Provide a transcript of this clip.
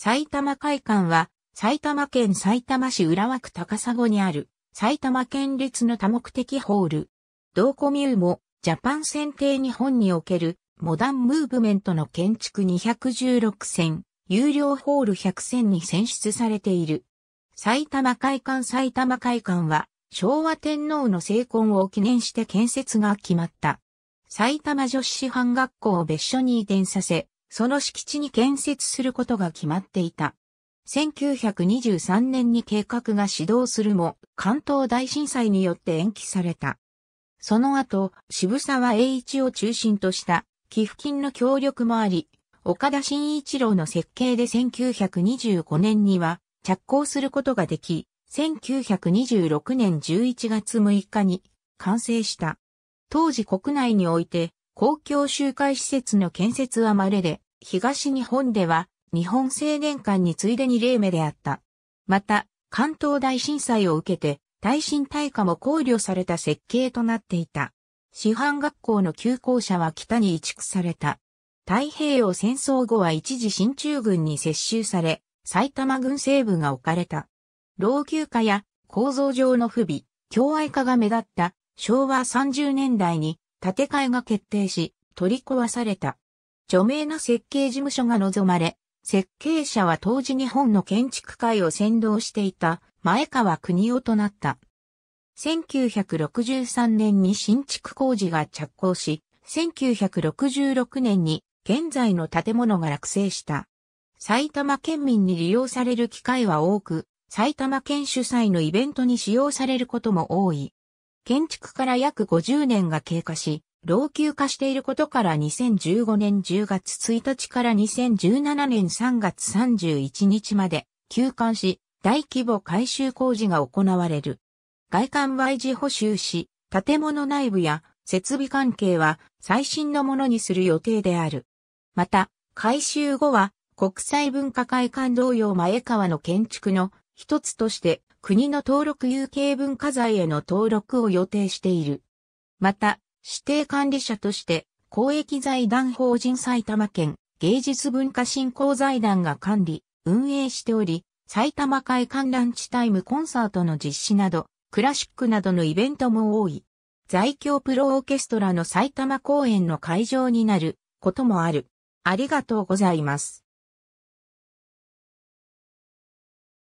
埼玉会館は、埼玉県埼玉市浦和区高砂にある、埼玉県立の多目的ホール。同コミューも、ジャパン選定日本における、モダンムーブメントの建築216選、有料ホール100選に選出されている。埼玉会館埼玉会館は、昭和天皇の成婚を記念して建設が決まった。埼玉女子師範学校を別所に移転させ、その敷地に建設することが決まっていた。1923年に計画が始動するも、関東大震災によって延期された。その後、渋沢栄一を中心とした寄付金の協力もあり、岡田新一郎の設計で1925年には着工することができ、1926年11月6日に完成した。当時国内において公共集会施設の建設は稀で、東日本では日本青年館についでに例目であった。また、関東大震災を受けて、耐震耐火も考慮された設計となっていた。師範学校の旧校舎は北に移築された。太平洋戦争後は一時新中軍に接収され、埼玉軍西部が置かれた。老朽化や構造上の不備、共愛化が目立った昭和30年代に建て替えが決定し、取り壊された。著名な設計事務所が望まれ、設計者は当時日本の建築界を先導していた前川国夫となった。1963年に新築工事が着工し、1966年に現在の建物が落成した。埼玉県民に利用される機会は多く、埼玉県主催のイベントに使用されることも多い。建築から約50年が経過し、老朽化していることから2015年10月1日から2017年3月31日まで休館し、大規模改修工事が行われる。外観は維持補修し、建物内部や設備関係は最新のものにする予定である。また、改修後は国際文化会館同様前川の建築の一つとして国の登録有形文化財への登録を予定している。また、指定管理者として公益財団法人埼玉県芸術文化振興財団が管理、運営しており、埼玉会観覧地タイムコンサートの実施など、クラシックなどのイベントも多い。在京プロオーケストラの埼玉公演の会場になることもある。ありがとうございます。